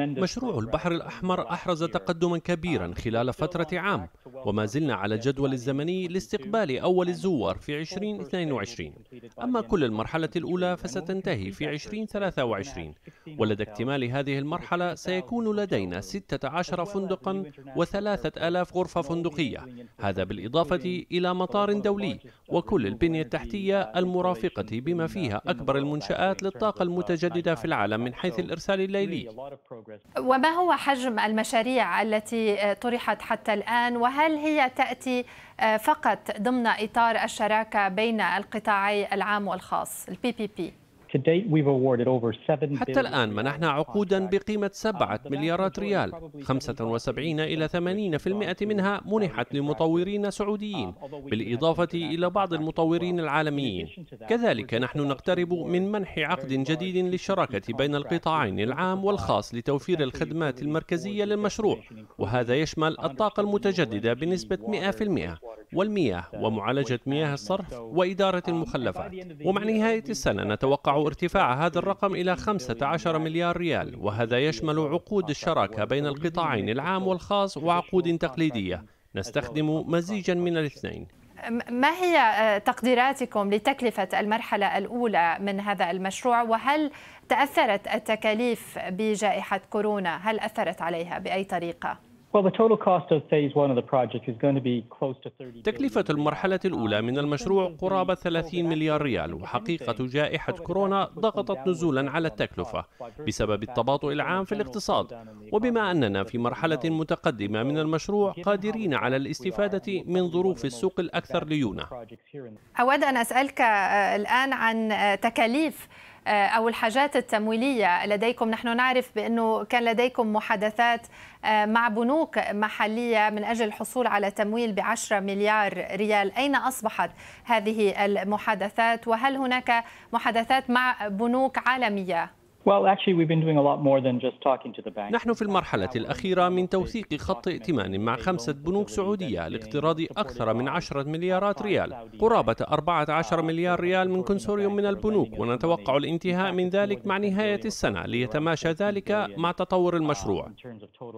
مشروع البحر الأحمر أحرز تقدما كبيرا خلال فترة عام وما زلنا على الجدول الزمني لاستقبال أول الزوار في 2022 أما كل المرحلة الأولى فستنتهي في 2023 ولدى اكتمال هذه المرحلة سيكون لدينا 16 فندقا و3000 غرفة فندقية هذا بالإضافة إلى مطار دولي وكل البنية التحتية المرافقة بما فيها أكبر المنشآت للطاقة المتجددة في العالم العالم من حيث الإرسال الليلي وما هو حجم المشاريع التي آه، طرحت حتى الآن وهل هي تأتي آه، فقط ضمن إطار الشراكة بين القطاعي العام والخاص البي بي بي حتى الآن منحنا عقودا بقيمة uh, سبعة مليارات ريال 75 إلى 80% منها uh, منحت لمطورين سعوديين بالإضافة إلى بعض المطورين العالميين كذلك نحن نقترب من منح عقد جديد للشراكة بين القطاعين العام والخاص لتوفير الخدمات المركزية للمشروع وهذا يشمل الطاقة المتجددة بنسبة 100% والمياه ومعالجة مياه الصرف وإدارة آه، المخلفات ومع نهاية السنة نتوقع ارتفاع هذا الرقم إلى 15 مليار ريال وهذا يشمل عقود الشراكة بين القطاعين العام والخاص وعقود تقليدية نستخدم مزيجا من الاثنين ما هي آه، تقديراتكم لتكلفة المرحلة الأولى من هذا المشروع وهل تأثرت التكاليف بجائحة كورونا هل أثرت عليها بأي طريقة؟ تكلفة المرحلة الأولى من المشروع قرابة 30 مليار ريال وحقيقة جائحة كورونا ضغطت نزولا على التكلفة بسبب التباطؤ العام في الاقتصاد وبما أننا في مرحلة متقدمة من المشروع قادرين على الاستفادة من ظروف السوق الأكثر ليونة أود أن أسألك آه، الآن عن آه، تكاليف آه، او الحاجات التمويليه لديكم نحن نعرف بانه كان لديكم محادثات آه، مع بنوك محليه من اجل الحصول على تمويل ب 10 مليار ريال اين اصبحت هذه المحادثات وهل هناك محادثات مع بنوك عالميه نحن في المرحلة الأخيرة من توثيق خط ائتمان مع خمسة بنوك سعودية لاقتراض أكثر من عشرة مليارات ريال قرابة أربعة عشر مليار ريال من كونسوريوم من البنوك ونتوقع الانتهاء من ذلك مع نهاية السنة ليتماشى ذلك مع تطور المشروع um,